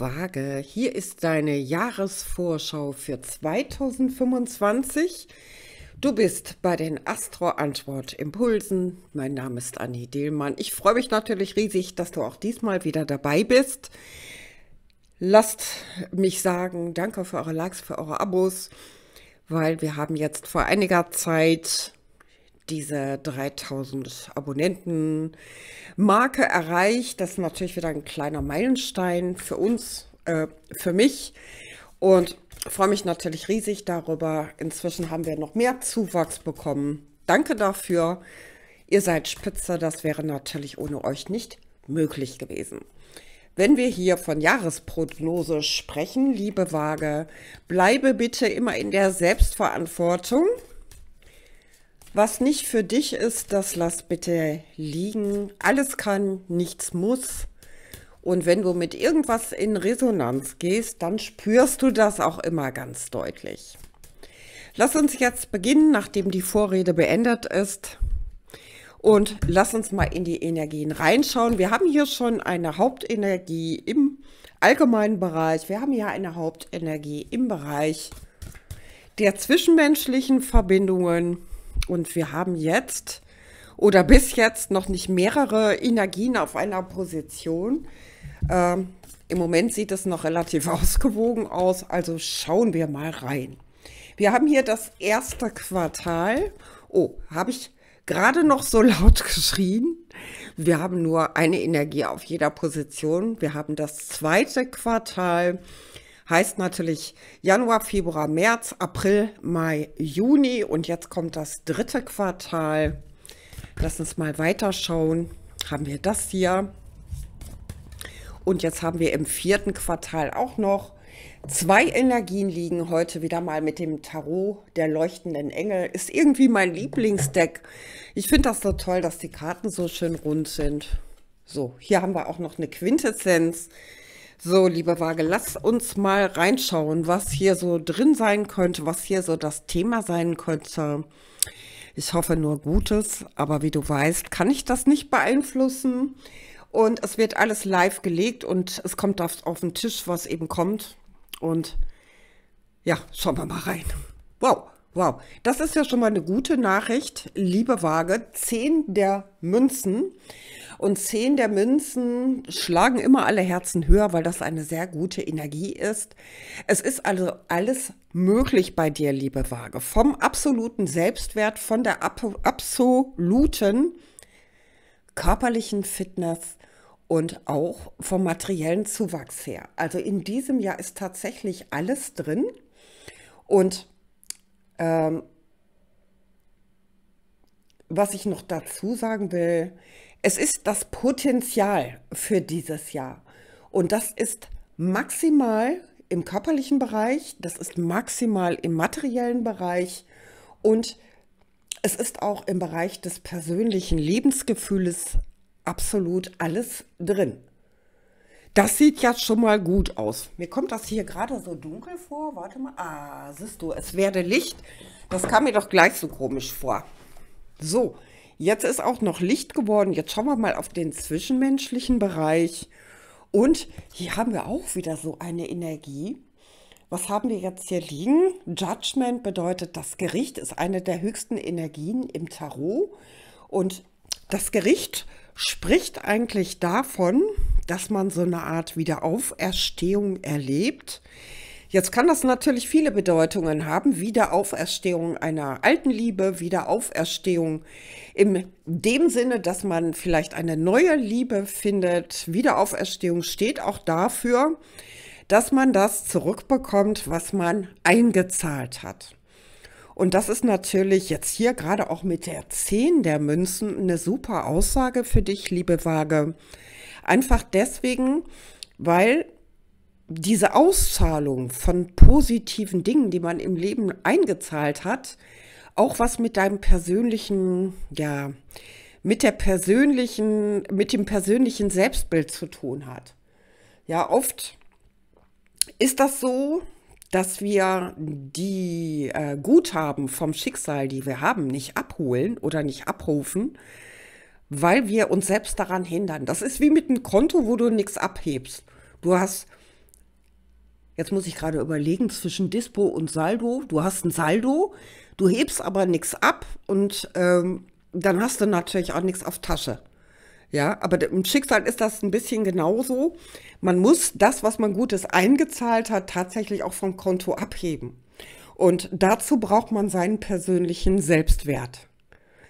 Waage, hier ist deine Jahresvorschau für 2025. Du bist bei den Astro-Antwort-Impulsen. Mein Name ist Anni Dehlmann. Ich freue mich natürlich riesig, dass du auch diesmal wieder dabei bist. Lasst mich sagen, danke für eure Likes, für eure Abos, weil wir haben jetzt vor einiger Zeit diese 3000 Abonnenten-Marke erreicht. Das ist natürlich wieder ein kleiner Meilenstein für uns, äh, für mich. Und freue mich natürlich riesig darüber. Inzwischen haben wir noch mehr Zuwachs bekommen. Danke dafür. Ihr seid spitze. Das wäre natürlich ohne euch nicht möglich gewesen. Wenn wir hier von Jahresprognose sprechen, liebe Waage, bleibe bitte immer in der Selbstverantwortung. Was nicht für dich ist, das lass bitte liegen. Alles kann, nichts muss. Und wenn du mit irgendwas in Resonanz gehst, dann spürst du das auch immer ganz deutlich. Lass uns jetzt beginnen, nachdem die Vorrede beendet ist. Und lass uns mal in die Energien reinschauen. Wir haben hier schon eine Hauptenergie im allgemeinen Bereich. Wir haben hier eine Hauptenergie im Bereich der zwischenmenschlichen Verbindungen und wir haben jetzt oder bis jetzt noch nicht mehrere Energien auf einer Position. Ähm, Im Moment sieht es noch relativ ausgewogen aus, also schauen wir mal rein. Wir haben hier das erste Quartal. Oh, habe ich gerade noch so laut geschrien? Wir haben nur eine Energie auf jeder Position. Wir haben das zweite Quartal heißt natürlich Januar, Februar, März, April, Mai, Juni und jetzt kommt das dritte Quartal. Lass uns mal weiterschauen. Haben wir das hier. Und jetzt haben wir im vierten Quartal auch noch zwei Energien liegen. Heute wieder mal mit dem Tarot der leuchtenden Engel. Ist irgendwie mein Lieblingsdeck. Ich finde das so toll, dass die Karten so schön rund sind. So, hier haben wir auch noch eine Quintessenz. So, liebe Waage, lass uns mal reinschauen, was hier so drin sein könnte, was hier so das Thema sein könnte. Ich hoffe nur Gutes, aber wie du weißt, kann ich das nicht beeinflussen. Und es wird alles live gelegt und es kommt auf, auf den Tisch, was eben kommt. Und ja, schauen wir mal rein. Wow, Wow, das ist ja schon mal eine gute Nachricht, liebe Waage. Zehn der Münzen und zehn der Münzen schlagen immer alle Herzen höher, weil das eine sehr gute Energie ist. Es ist also alles möglich bei dir, liebe Waage. Vom absoluten Selbstwert, von der absoluten körperlichen Fitness und auch vom materiellen Zuwachs her. Also in diesem Jahr ist tatsächlich alles drin und ähm, was ich noch dazu sagen will, es ist das Potenzial für dieses Jahr. Und das ist maximal im körperlichen Bereich, das ist maximal im materiellen Bereich und es ist auch im Bereich des persönlichen Lebensgefühles absolut alles drin. Das sieht ja schon mal gut aus. Mir kommt das hier gerade so dunkel vor. Warte mal. Ah, siehst du, es werde Licht. Das kam mir doch gleich so komisch vor. So, jetzt ist auch noch Licht geworden. Jetzt schauen wir mal auf den zwischenmenschlichen Bereich. Und hier haben wir auch wieder so eine Energie. Was haben wir jetzt hier liegen? Judgment bedeutet, das Gericht ist eine der höchsten Energien im Tarot. Und das Gericht spricht eigentlich davon, dass man so eine Art Wiederauferstehung erlebt. Jetzt kann das natürlich viele Bedeutungen haben. Wiederauferstehung einer alten Liebe, Wiederauferstehung in dem Sinne, dass man vielleicht eine neue Liebe findet. Wiederauferstehung steht auch dafür, dass man das zurückbekommt, was man eingezahlt hat. Und das ist natürlich jetzt hier gerade auch mit der 10 der Münzen eine super Aussage für dich, liebe Waage. Einfach deswegen, weil diese Auszahlung von positiven Dingen, die man im Leben eingezahlt hat, auch was mit deinem persönlichen, ja, mit der persönlichen, mit dem persönlichen Selbstbild zu tun hat. Ja, oft ist das so, dass wir die äh, Guthaben vom Schicksal, die wir haben, nicht abholen oder nicht abrufen, weil wir uns selbst daran hindern. Das ist wie mit einem Konto, wo du nichts abhebst. Du hast, jetzt muss ich gerade überlegen, zwischen Dispo und Saldo, du hast ein Saldo, du hebst aber nichts ab und ähm, dann hast du natürlich auch nichts auf Tasche. Ja, aber im Schicksal ist das ein bisschen genauso. Man muss das, was man Gutes eingezahlt hat, tatsächlich auch vom Konto abheben. Und dazu braucht man seinen persönlichen Selbstwert.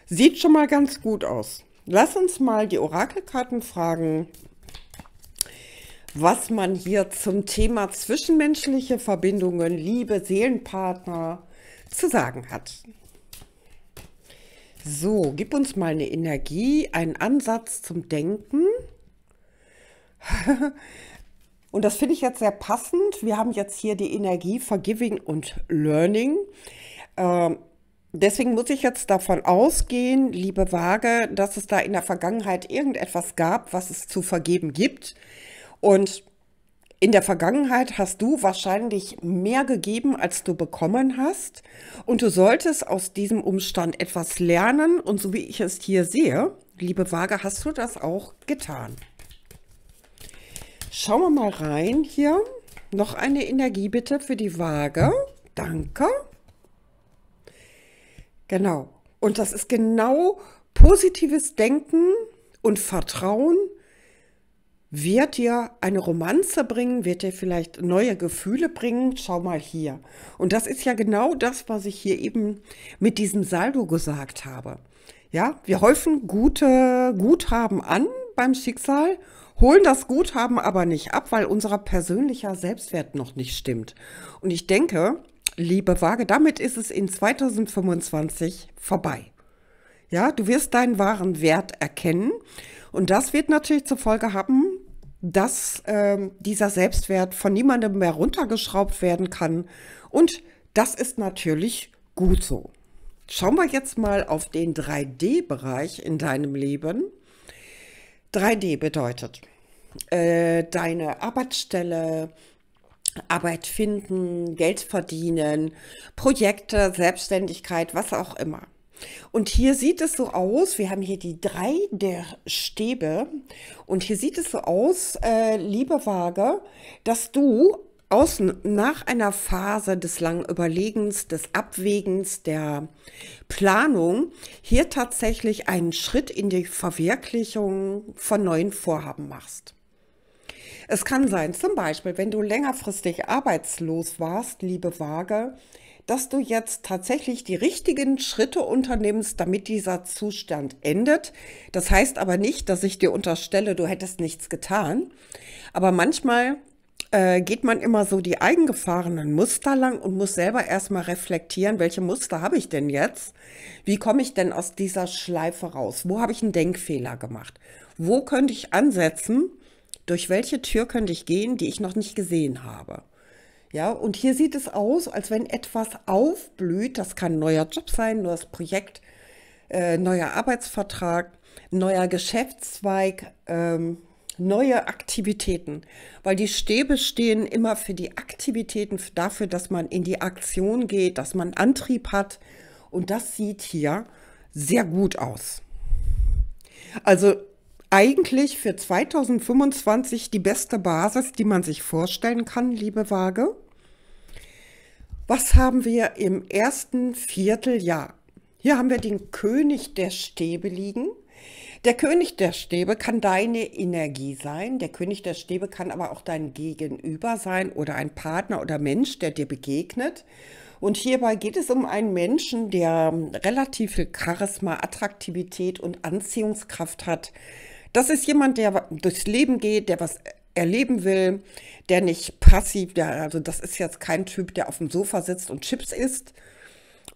Sieht schon mal ganz gut aus. Lass uns mal die Orakelkarten fragen, was man hier zum Thema zwischenmenschliche Verbindungen, Liebe, Seelenpartner zu sagen hat. So, gib uns mal eine Energie, einen Ansatz zum Denken. und das finde ich jetzt sehr passend. Wir haben jetzt hier die Energie Forgiving und Learning. Ähm, deswegen muss ich jetzt davon ausgehen, liebe Waage, dass es da in der Vergangenheit irgendetwas gab, was es zu vergeben gibt. Und in der Vergangenheit hast du wahrscheinlich mehr gegeben, als du bekommen hast. Und du solltest aus diesem Umstand etwas lernen. Und so wie ich es hier sehe, liebe Waage, hast du das auch getan. Schauen wir mal rein hier. Noch eine Energie bitte für die Waage. Danke. Genau. Und das ist genau positives Denken und Vertrauen wird dir eine Romanze bringen, wird dir vielleicht neue Gefühle bringen. Schau mal hier. Und das ist ja genau das, was ich hier eben mit diesem Saldo gesagt habe. Ja, wir häufen gute Guthaben an beim Schicksal, holen das Guthaben aber nicht ab, weil unser persönlicher Selbstwert noch nicht stimmt. Und ich denke, liebe Waage, damit ist es in 2025 vorbei. Ja, du wirst deinen wahren Wert erkennen. Und das wird natürlich zur Folge haben, dass ähm, dieser Selbstwert von niemandem mehr runtergeschraubt werden kann. Und das ist natürlich gut so. Schauen wir jetzt mal auf den 3D-Bereich in deinem Leben. 3D bedeutet äh, deine Arbeitsstelle, Arbeit finden, Geld verdienen, Projekte, Selbstständigkeit, was auch immer. Und hier sieht es so aus, wir haben hier die drei der Stäbe und hier sieht es so aus, äh, liebe Waage, dass du außen nach einer Phase des langen Überlegens, des Abwägens, der Planung hier tatsächlich einen Schritt in die Verwirklichung von neuen Vorhaben machst. Es kann sein, zum Beispiel, wenn du längerfristig arbeitslos warst, liebe Waage, dass du jetzt tatsächlich die richtigen Schritte unternimmst, damit dieser Zustand endet. Das heißt aber nicht, dass ich dir unterstelle, du hättest nichts getan. Aber manchmal äh, geht man immer so die eingefahrenen Muster lang und muss selber erstmal reflektieren, welche Muster habe ich denn jetzt? Wie komme ich denn aus dieser Schleife raus? Wo habe ich einen Denkfehler gemacht? Wo könnte ich ansetzen? Durch welche Tür könnte ich gehen, die ich noch nicht gesehen habe? Ja, und hier sieht es aus, als wenn etwas aufblüht. Das kann ein neuer Job sein, neues Projekt, äh, neuer Arbeitsvertrag, neuer Geschäftszweig, ähm, neue Aktivitäten. Weil die Stäbe stehen immer für die Aktivitäten, dafür, dass man in die Aktion geht, dass man Antrieb hat. Und das sieht hier sehr gut aus. Also eigentlich für 2025 die beste Basis, die man sich vorstellen kann, liebe Waage. Was haben wir im ersten Vierteljahr? Hier haben wir den König der Stäbe liegen. Der König der Stäbe kann deine Energie sein, der König der Stäbe kann aber auch dein Gegenüber sein oder ein Partner oder Mensch, der dir begegnet. Und hierbei geht es um einen Menschen, der relativ viel Charisma, Attraktivität und Anziehungskraft hat. Das ist jemand, der durchs Leben geht, der was erleben will, der nicht passiv, der, also das ist jetzt kein Typ, der auf dem Sofa sitzt und Chips isst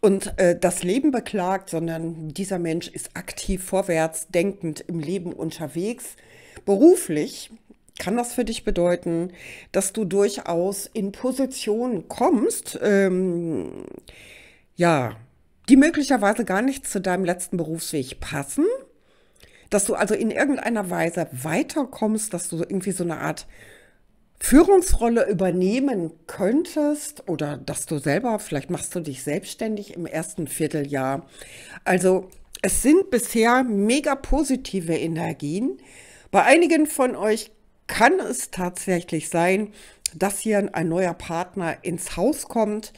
und äh, das Leben beklagt, sondern dieser Mensch ist aktiv vorwärts, denkend im Leben unterwegs. Beruflich kann das für dich bedeuten, dass du durchaus in Positionen kommst, ähm, ja, die möglicherweise gar nicht zu deinem letzten Berufsweg passen dass du also in irgendeiner Weise weiterkommst, dass du irgendwie so eine Art Führungsrolle übernehmen könntest oder dass du selber, vielleicht machst du dich selbstständig im ersten Vierteljahr. Also es sind bisher mega positive Energien. Bei einigen von euch kann es tatsächlich sein, dass hier ein neuer Partner ins Haus kommt.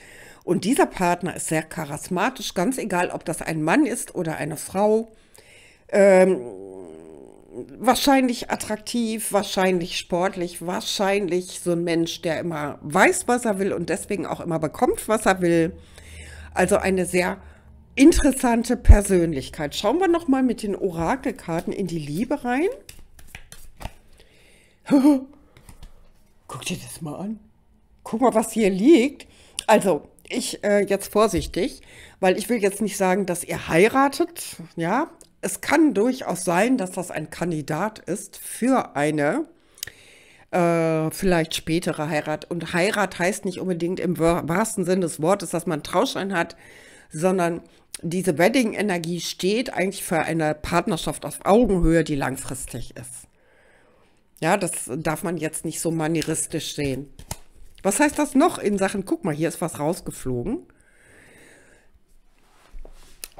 Und dieser Partner ist sehr charismatisch, ganz egal, ob das ein Mann ist oder eine Frau ähm, wahrscheinlich attraktiv, wahrscheinlich sportlich, wahrscheinlich so ein Mensch, der immer weiß, was er will und deswegen auch immer bekommt, was er will. Also eine sehr interessante Persönlichkeit. Schauen wir noch mal mit den Orakelkarten in die Liebe rein. Guck dir das mal an. Guck mal, was hier liegt. Also, ich äh, jetzt vorsichtig, weil ich will jetzt nicht sagen, dass ihr heiratet, ja, es kann durchaus sein, dass das ein Kandidat ist für eine äh, vielleicht spätere Heirat. Und Heirat heißt nicht unbedingt im wahrsten Sinne des Wortes, dass man einen Trauschein hat, sondern diese Wedding-Energie steht eigentlich für eine Partnerschaft auf Augenhöhe, die langfristig ist. Ja, das darf man jetzt nicht so manieristisch sehen. Was heißt das noch in Sachen, guck mal, hier ist was rausgeflogen.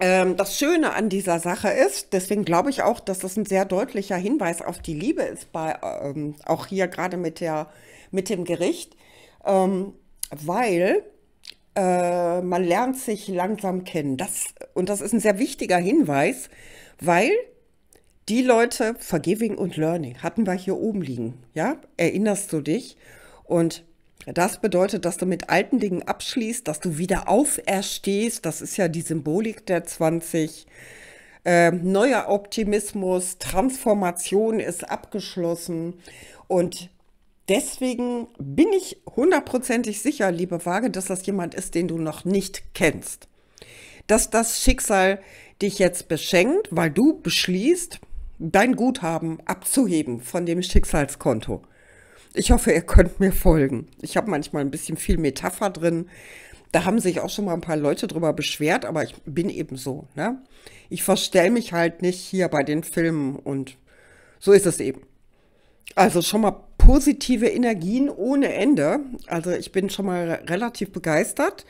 Ähm, das Schöne an dieser Sache ist, deswegen glaube ich auch, dass das ein sehr deutlicher Hinweis auf die Liebe ist, bei, ähm, auch hier gerade mit, der, mit dem Gericht, ähm, weil äh, man lernt sich langsam kennen. Das, und das ist ein sehr wichtiger Hinweis, weil die Leute, Forgiving und Learning, hatten wir hier oben liegen. Ja, erinnerst du dich? Und das bedeutet, dass du mit alten Dingen abschließt, dass du wieder auferstehst. Das ist ja die Symbolik der 20. Äh, neuer Optimismus, Transformation ist abgeschlossen. Und deswegen bin ich hundertprozentig sicher, liebe Waage, dass das jemand ist, den du noch nicht kennst. Dass das Schicksal dich jetzt beschenkt, weil du beschließt, dein Guthaben abzuheben von dem Schicksalskonto. Ich hoffe, ihr könnt mir folgen. Ich habe manchmal ein bisschen viel Metapher drin. Da haben sich auch schon mal ein paar Leute drüber beschwert, aber ich bin eben so. Ne? Ich verstell mich halt nicht hier bei den Filmen und so ist es eben. Also schon mal positive Energien ohne Ende. Also ich bin schon mal relativ begeistert.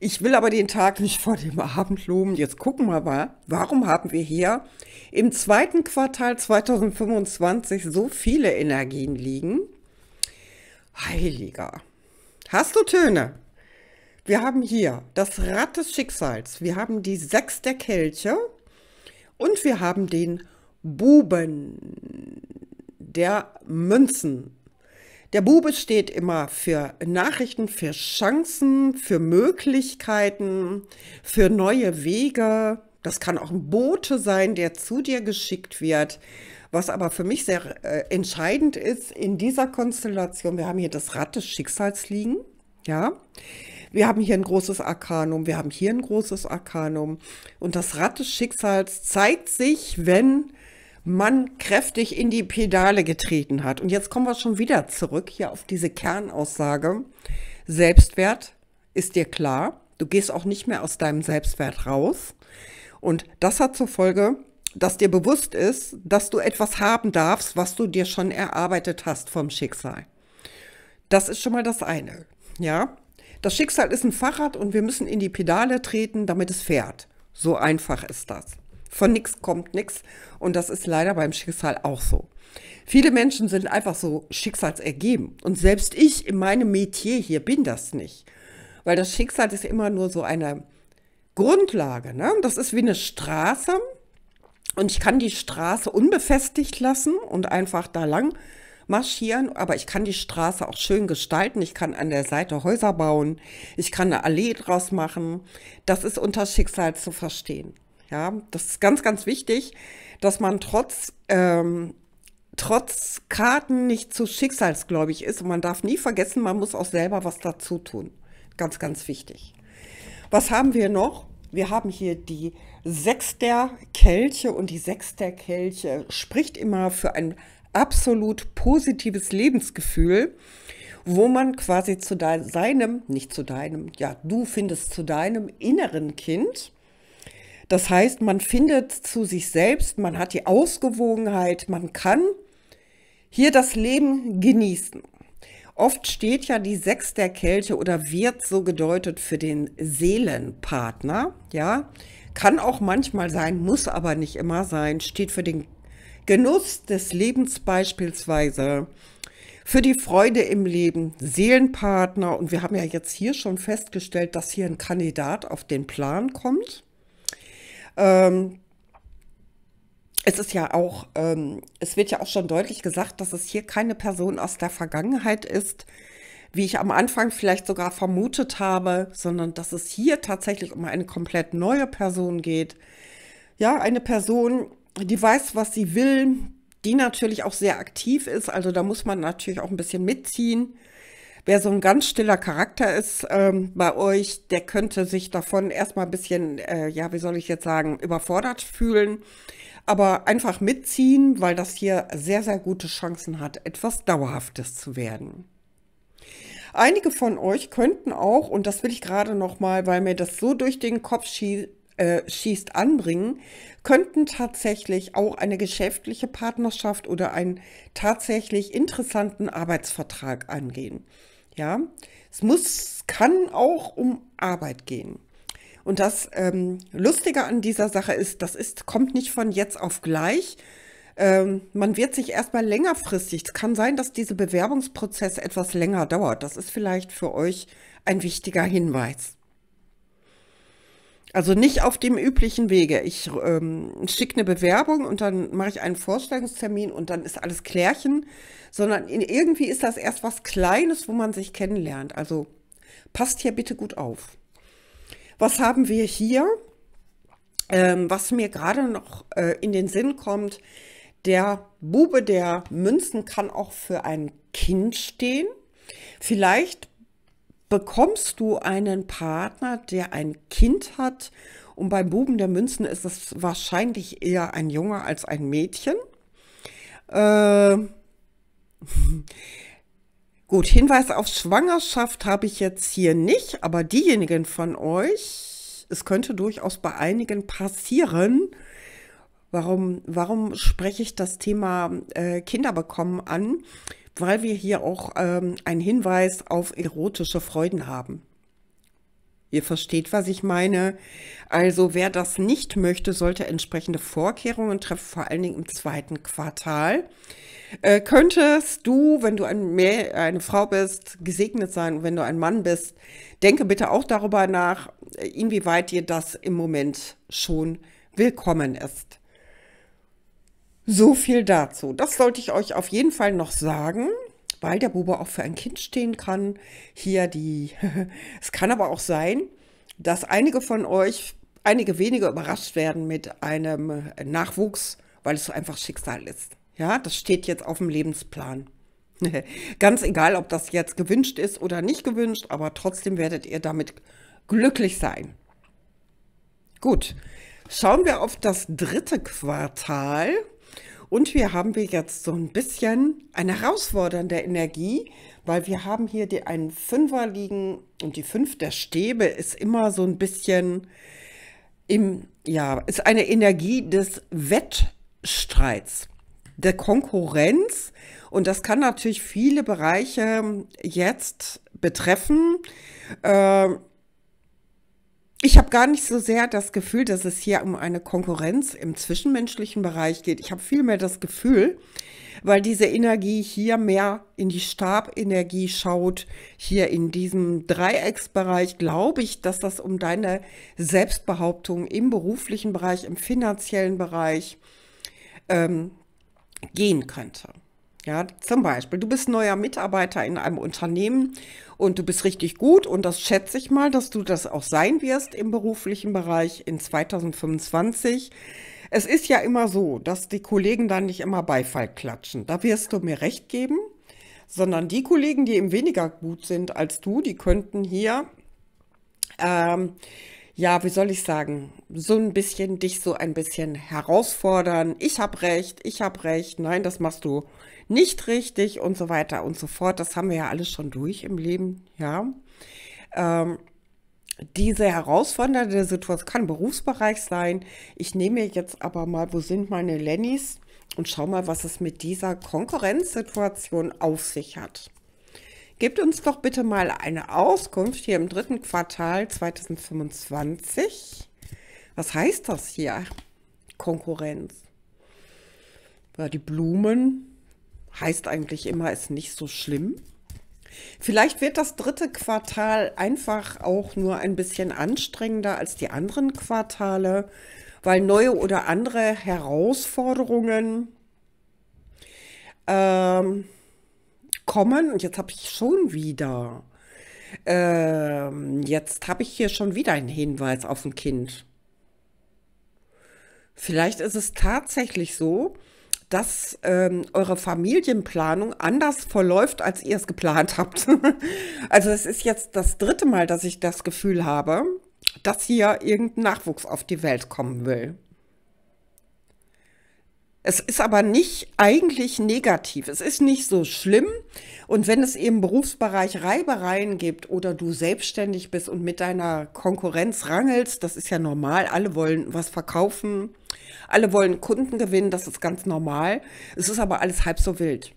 Ich will aber den Tag nicht vor dem Abend loben. Jetzt gucken wir mal, warum haben wir hier im zweiten Quartal 2025 so viele Energien liegen? Heiliger. Hast du Töne? Wir haben hier das Rad des Schicksals, wir haben die Sechs der Kelche und wir haben den Buben der Münzen. Der Bube steht immer für Nachrichten, für Chancen, für Möglichkeiten, für neue Wege. Das kann auch ein Bote sein, der zu dir geschickt wird. Was aber für mich sehr äh, entscheidend ist in dieser Konstellation, wir haben hier das Rad des Schicksals liegen, ja. Wir haben hier ein großes Arkanum, wir haben hier ein großes Arkanum. Und das Rad des Schicksals zeigt sich, wenn man kräftig in die Pedale getreten hat. Und jetzt kommen wir schon wieder zurück hier auf diese Kernaussage. Selbstwert ist dir klar. Du gehst auch nicht mehr aus deinem Selbstwert raus. Und das hat zur Folge, dass dir bewusst ist, dass du etwas haben darfst, was du dir schon erarbeitet hast vom Schicksal. Das ist schon mal das eine. Ja, das Schicksal ist ein Fahrrad und wir müssen in die Pedale treten, damit es fährt. So einfach ist das. Von nichts kommt nichts und das ist leider beim Schicksal auch so. Viele Menschen sind einfach so schicksalsergeben und selbst ich in meinem Metier hier bin das nicht, weil das Schicksal ist immer nur so eine Grundlage. Ne? Das ist wie eine Straße, und ich kann die Straße unbefestigt lassen und einfach da lang marschieren, aber ich kann die Straße auch schön gestalten. Ich kann an der Seite Häuser bauen. Ich kann eine Allee draus machen. Das ist unter Schicksal zu verstehen. Ja, das ist ganz, ganz wichtig, dass man trotz, ähm, trotz Karten nicht zu schicksalsgläubig ist. Und man darf nie vergessen, man muss auch selber was dazu tun. Ganz, ganz wichtig. Was haben wir noch? Wir haben hier die Sechs der Kelche und die Sechs der Kelche spricht immer für ein absolut positives Lebensgefühl, wo man quasi zu seinem, nicht zu deinem, ja, du findest zu deinem inneren Kind. Das heißt, man findet zu sich selbst, man hat die Ausgewogenheit, man kann hier das Leben genießen. Oft steht ja die Sechs der Kälte oder wird so gedeutet für den Seelenpartner, ja, kann auch manchmal sein, muss aber nicht immer sein, steht für den Genuss des Lebens beispielsweise, für die Freude im Leben, Seelenpartner. Und wir haben ja jetzt hier schon festgestellt, dass hier ein Kandidat auf den Plan kommt. Ähm, es ist ja auch, ähm, es wird ja auch schon deutlich gesagt, dass es hier keine Person aus der Vergangenheit ist, wie ich am Anfang vielleicht sogar vermutet habe, sondern dass es hier tatsächlich um eine komplett neue Person geht. Ja, eine Person, die weiß, was sie will, die natürlich auch sehr aktiv ist. Also da muss man natürlich auch ein bisschen mitziehen. Wer so ein ganz stiller Charakter ist ähm, bei euch, der könnte sich davon erstmal ein bisschen, äh, ja, wie soll ich jetzt sagen, überfordert fühlen. Aber einfach mitziehen, weil das hier sehr, sehr gute Chancen hat, etwas Dauerhaftes zu werden. Einige von euch könnten auch, und das will ich gerade nochmal, weil mir das so durch den Kopf schießt, äh, schießt anbringen, könnten tatsächlich auch eine geschäftliche Partnerschaft oder einen tatsächlich interessanten Arbeitsvertrag angehen. Ja, es muss, kann auch um Arbeit gehen. Und das ähm, Lustige an dieser Sache ist, das ist, kommt nicht von jetzt auf gleich, ähm, man wird sich erstmal längerfristig, es kann sein, dass dieser Bewerbungsprozess etwas länger dauert. Das ist vielleicht für euch ein wichtiger Hinweis. Also nicht auf dem üblichen Wege. Ich ähm, schicke eine Bewerbung und dann mache ich einen Vorstellungstermin und dann ist alles Klärchen, sondern in, irgendwie ist das erst was Kleines, wo man sich kennenlernt. Also passt hier bitte gut auf. Was haben wir hier? Ähm, was mir gerade noch äh, in den Sinn kommt, der Bube der Münzen kann auch für ein Kind stehen. Vielleicht bekommst du einen Partner, der ein Kind hat. Und beim Buben der Münzen ist es wahrscheinlich eher ein Junge als ein Mädchen. Äh, Gut, Hinweis auf Schwangerschaft habe ich jetzt hier nicht, aber diejenigen von euch, es könnte durchaus bei einigen passieren, Warum, warum spreche ich das Thema äh, Kinder bekommen an? Weil wir hier auch ähm, einen Hinweis auf erotische Freuden haben. Ihr versteht, was ich meine. Also wer das nicht möchte, sollte entsprechende Vorkehrungen treffen, vor allen Dingen im zweiten Quartal. Äh, könntest du, wenn du ein, eine Frau bist, gesegnet sein und wenn du ein Mann bist, denke bitte auch darüber nach, inwieweit dir das im Moment schon willkommen ist. So viel dazu. Das sollte ich euch auf jeden Fall noch sagen, weil der Bube auch für ein Kind stehen kann. Hier die. es kann aber auch sein, dass einige von euch, einige wenige überrascht werden mit einem äh, Nachwuchs, weil es so einfach Schicksal ist. Ja, das steht jetzt auf dem Lebensplan. Ganz egal, ob das jetzt gewünscht ist oder nicht gewünscht, aber trotzdem werdet ihr damit glücklich sein. Gut, schauen wir auf das dritte Quartal. Und wir haben wir jetzt so ein bisschen eine herausfordernde Energie, weil wir haben hier die einen Fünfer liegen und die Fünf der Stäbe ist immer so ein bisschen im, ja, ist eine Energie des Wettstreits, der Konkurrenz. Und das kann natürlich viele Bereiche jetzt betreffen. Äh, ich habe gar nicht so sehr das Gefühl, dass es hier um eine Konkurrenz im zwischenmenschlichen Bereich geht. Ich habe vielmehr das Gefühl, weil diese Energie hier mehr in die Stabenergie schaut, hier in diesem Dreiecksbereich, glaube ich, dass das um deine Selbstbehauptung im beruflichen Bereich, im finanziellen Bereich ähm, gehen könnte. Ja, zum Beispiel, du bist neuer Mitarbeiter in einem Unternehmen und du bist richtig gut und das schätze ich mal, dass du das auch sein wirst im beruflichen Bereich in 2025. Es ist ja immer so, dass die Kollegen dann nicht immer Beifall klatschen. Da wirst du mir recht geben, sondern die Kollegen, die eben weniger gut sind als du, die könnten hier, ähm, ja, wie soll ich sagen, so ein bisschen dich so ein bisschen herausfordern. Ich habe recht, ich habe recht. Nein, das machst du nicht richtig und so weiter und so fort. Das haben wir ja alles schon durch im Leben, ja. Ähm, diese herausfordernde Situation kann Berufsbereich sein. Ich nehme jetzt aber mal, wo sind meine Lennys und schau mal, was es mit dieser Konkurrenzsituation auf sich hat. Gebt uns doch bitte mal eine Auskunft hier im dritten Quartal 2025. Was heißt das hier? Konkurrenz. Ja, die Blumen, heißt eigentlich immer, ist nicht so schlimm. Vielleicht wird das dritte Quartal einfach auch nur ein bisschen anstrengender als die anderen Quartale, weil neue oder andere Herausforderungen ähm, kommen. Und jetzt habe ich schon wieder, ähm, jetzt habe ich hier schon wieder einen Hinweis auf ein Kind. Vielleicht ist es tatsächlich so, dass ähm, eure Familienplanung anders verläuft, als ihr es geplant habt. also es ist jetzt das dritte Mal, dass ich das Gefühl habe, dass hier irgendein Nachwuchs auf die Welt kommen will. Es ist aber nicht eigentlich negativ. Es ist nicht so schlimm. Und wenn es im Berufsbereich Reibereien gibt oder du selbstständig bist und mit deiner Konkurrenz rangelst, das ist ja normal. Alle wollen was verkaufen. Alle wollen Kunden gewinnen, das ist ganz normal. Es ist aber alles halb so wild.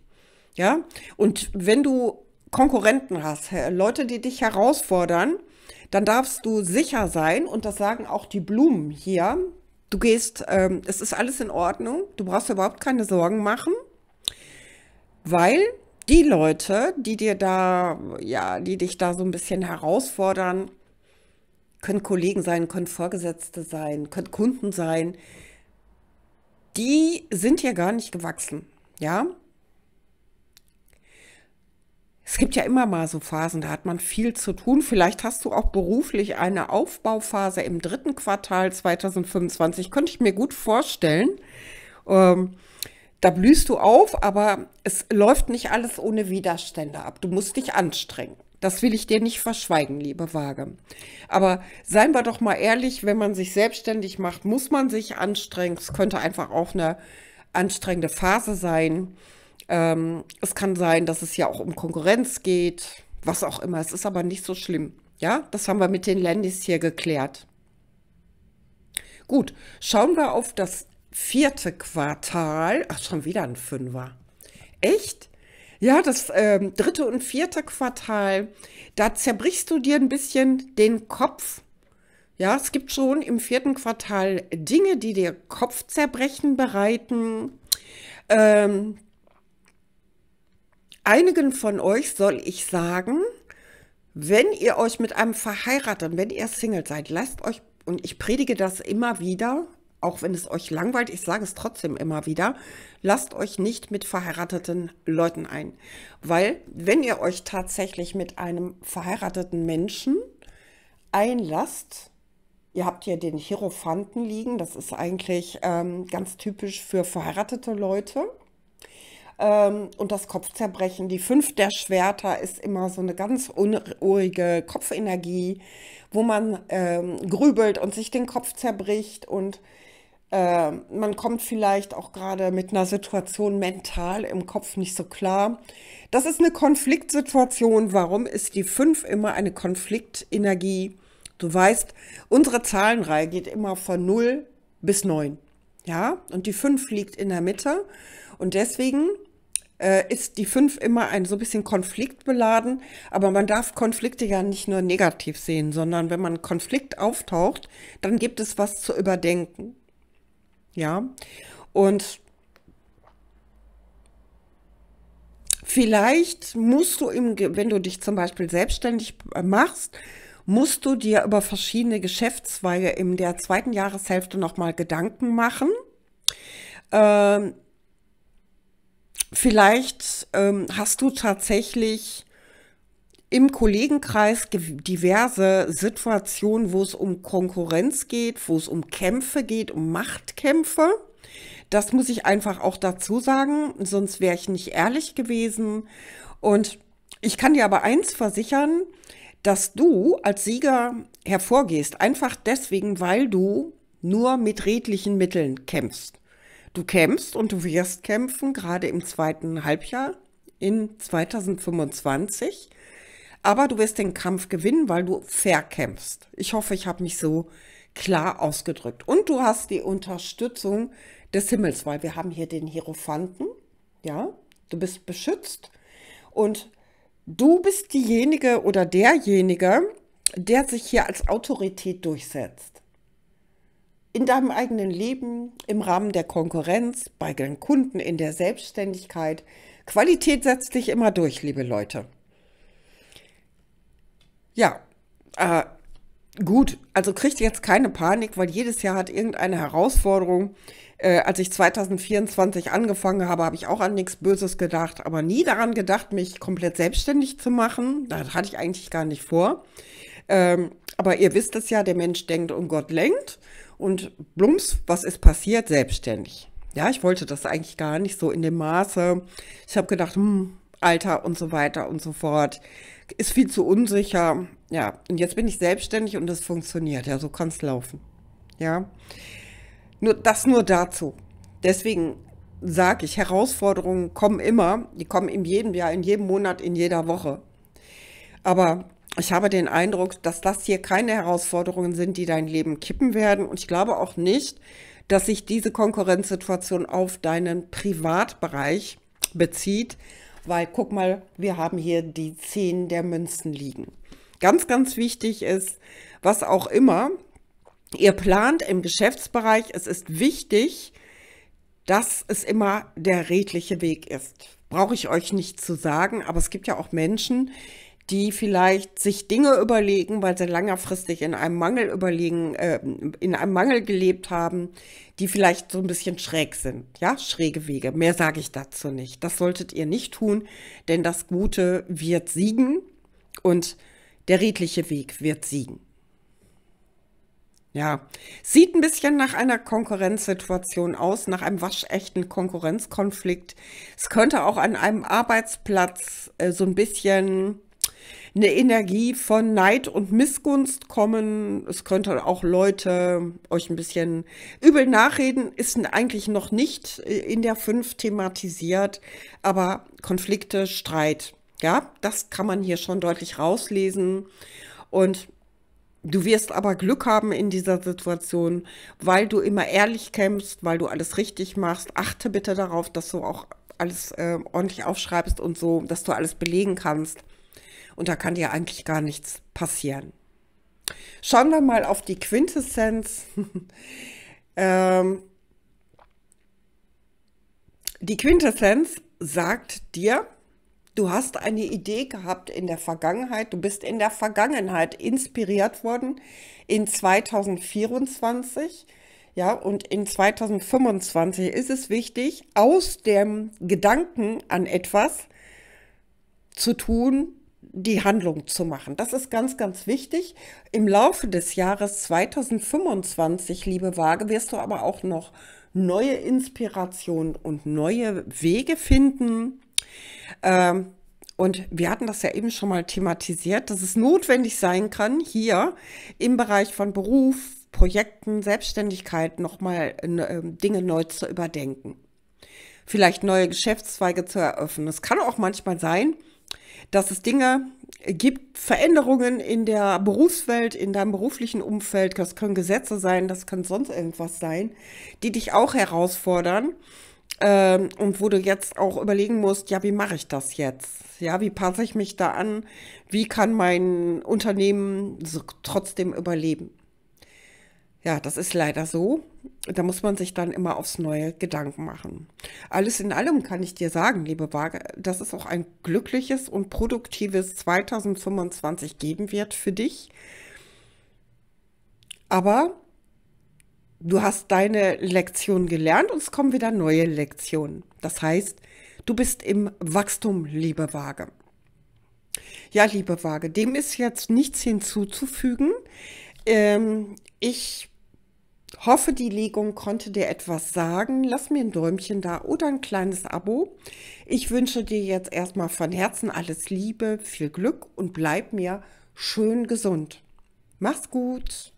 Ja? Und wenn du Konkurrenten hast, Leute, die dich herausfordern, dann darfst du sicher sein, und das sagen auch die Blumen hier, du gehst, ähm, es ist alles in Ordnung, du brauchst überhaupt keine Sorgen machen, weil die Leute, die dir da, ja, die dich da so ein bisschen herausfordern, können Kollegen sein, können Vorgesetzte sein, können Kunden sein, die sind ja gar nicht gewachsen. Ja, es gibt ja immer mal so Phasen, da hat man viel zu tun. Vielleicht hast du auch beruflich eine Aufbauphase im dritten Quartal 2025. Könnte ich mir gut vorstellen. Ähm, da blühst du auf, aber es läuft nicht alles ohne Widerstände ab. Du musst dich anstrengen. Das will ich dir nicht verschweigen, liebe Waage. Aber seien wir doch mal ehrlich, wenn man sich selbstständig macht, muss man sich anstrengen. Es könnte einfach auch eine anstrengende Phase sein. Ähm, es kann sein, dass es ja auch um Konkurrenz geht, was auch immer. Es ist aber nicht so schlimm. Ja, das haben wir mit den Landis hier geklärt. Gut, schauen wir auf das vierte Quartal. Ach, schon wieder ein Fünfer. Echt? Ja, das ähm, dritte und vierte Quartal, da zerbrichst du dir ein bisschen den Kopf. Ja, es gibt schon im vierten Quartal Dinge, die dir Kopfzerbrechen bereiten. Ähm, einigen von euch soll ich sagen, wenn ihr euch mit einem verheiratet, wenn ihr Single seid, lasst euch, und ich predige das immer wieder, auch wenn es euch langweilt, ich sage es trotzdem immer wieder, lasst euch nicht mit verheirateten Leuten ein. Weil wenn ihr euch tatsächlich mit einem verheirateten Menschen einlasst, ihr habt hier den Hierophanten liegen, das ist eigentlich ähm, ganz typisch für verheiratete Leute. Ähm, und das Kopfzerbrechen, die Fünf der Schwerter ist immer so eine ganz unruhige Kopfenergie, wo man ähm, grübelt und sich den Kopf zerbricht und ähm, man kommt vielleicht auch gerade mit einer Situation mental im Kopf nicht so klar. Das ist eine Konfliktsituation. Warum ist die 5 immer eine Konfliktenergie? Du weißt, unsere Zahlenreihe geht immer von 0 bis 9. Ja, und die 5 liegt in der Mitte. Und deswegen äh, ist die 5 immer ein so ein bisschen konfliktbeladen. Aber man darf Konflikte ja nicht nur negativ sehen, sondern wenn man Konflikt auftaucht, dann gibt es was zu überdenken. Ja, und vielleicht musst du, im, wenn du dich zum Beispiel selbstständig machst, musst du dir über verschiedene Geschäftszweige in der zweiten Jahreshälfte nochmal Gedanken machen. Ähm, vielleicht ähm, hast du tatsächlich im Kollegenkreis diverse Situationen, wo es um Konkurrenz geht, wo es um Kämpfe geht, um Machtkämpfe. Das muss ich einfach auch dazu sagen, sonst wäre ich nicht ehrlich gewesen. Und ich kann dir aber eins versichern, dass du als Sieger hervorgehst, einfach deswegen, weil du nur mit redlichen Mitteln kämpfst. Du kämpfst und du wirst kämpfen, gerade im zweiten Halbjahr in 2025. Aber du wirst den Kampf gewinnen, weil du fair kämpfst. Ich hoffe, ich habe mich so klar ausgedrückt. Und du hast die Unterstützung des Himmels, weil wir haben hier den Hierophanten. Ja, du bist beschützt. Und du bist diejenige oder derjenige, der sich hier als Autorität durchsetzt. In deinem eigenen Leben, im Rahmen der Konkurrenz, bei den Kunden, in der Selbstständigkeit. Qualität setzt dich immer durch, liebe Leute. Ja, äh, gut, also kriegt jetzt keine Panik, weil jedes Jahr hat irgendeine Herausforderung. Äh, als ich 2024 angefangen habe, habe ich auch an nichts Böses gedacht, aber nie daran gedacht, mich komplett selbstständig zu machen. Das hatte ich eigentlich gar nicht vor. Ähm, aber ihr wisst es ja, der Mensch denkt und Gott lenkt. Und blums, was ist passiert? Selbstständig. Ja, ich wollte das eigentlich gar nicht so in dem Maße. Ich habe gedacht, hm, Alter und so weiter und so fort ist viel zu unsicher. Ja, und jetzt bin ich selbstständig und es funktioniert. Ja, so kann es laufen. Ja, nur das nur dazu. Deswegen sage ich, Herausforderungen kommen immer, die kommen in jedem Jahr, in jedem Monat, in jeder Woche. Aber ich habe den Eindruck, dass das hier keine Herausforderungen sind, die dein Leben kippen werden. Und ich glaube auch nicht, dass sich diese Konkurrenzsituation auf deinen Privatbereich bezieht, weil guck mal, wir haben hier die Zehn der Münzen liegen. Ganz, ganz wichtig ist, was auch immer ihr plant im Geschäftsbereich, es ist wichtig, dass es immer der redliche Weg ist. Brauche ich euch nicht zu sagen, aber es gibt ja auch Menschen, die die vielleicht sich Dinge überlegen, weil sie langfristig in einem Mangel überlegen, äh, in einem Mangel gelebt haben, die vielleicht so ein bisschen schräg sind. Ja, schräge Wege. Mehr sage ich dazu nicht. Das solltet ihr nicht tun, denn das Gute wird siegen und der redliche Weg wird siegen. Ja, sieht ein bisschen nach einer Konkurrenzsituation aus, nach einem waschechten Konkurrenzkonflikt. Es könnte auch an einem Arbeitsplatz äh, so ein bisschen eine Energie von Neid und Missgunst kommen. Es könnte auch Leute euch ein bisschen übel nachreden, ist eigentlich noch nicht äh, in der 5 thematisiert, aber Konflikte, Streit, ja, das kann man hier schon deutlich rauslesen. Und Du wirst aber Glück haben in dieser Situation, weil du immer ehrlich kämpfst, weil du alles richtig machst. Achte bitte darauf, dass du auch alles äh, ordentlich aufschreibst und so, dass du alles belegen kannst und da kann dir eigentlich gar nichts passieren. Schauen wir mal auf die Quintessenz. ähm, die Quintessenz sagt dir, du hast eine Idee gehabt in der Vergangenheit, du bist in der Vergangenheit inspiriert worden in 2024. Ja, und in 2025 ist es wichtig, aus dem Gedanken an etwas zu tun, die Handlung zu machen. Das ist ganz, ganz wichtig. Im Laufe des Jahres 2025, liebe Waage, wirst du aber auch noch neue Inspirationen und neue Wege finden. Ähm, und wir hatten das ja eben schon mal thematisiert, dass es notwendig sein kann, hier im Bereich von Beruf, Projekten, Selbstständigkeit nochmal ne, äh, Dinge neu zu überdenken. Vielleicht neue Geschäftszweige zu eröffnen. Es kann auch manchmal sein, dass es Dinge gibt, Veränderungen in der Berufswelt, in deinem beruflichen Umfeld, das können Gesetze sein, das kann sonst irgendwas sein, die dich auch herausfordern ähm, und wo du jetzt auch überlegen musst, ja, wie mache ich das jetzt? Ja, wie passe ich mich da an? Wie kann mein Unternehmen so trotzdem überleben? Ja, das ist leider so da muss man sich dann immer aufs Neue Gedanken machen. Alles in allem kann ich dir sagen, liebe Waage, dass es auch ein glückliches und produktives 2025 geben wird für dich. Aber du hast deine Lektion gelernt und es kommen wieder neue Lektionen. Das heißt, du bist im Wachstum, liebe Waage. Ja, liebe Waage, dem ist jetzt nichts hinzuzufügen. Ähm, ich Hoffe, die Legung konnte dir etwas sagen. Lass mir ein Däumchen da oder ein kleines Abo. Ich wünsche dir jetzt erstmal von Herzen alles Liebe, viel Glück und bleib mir schön gesund. Mach's gut.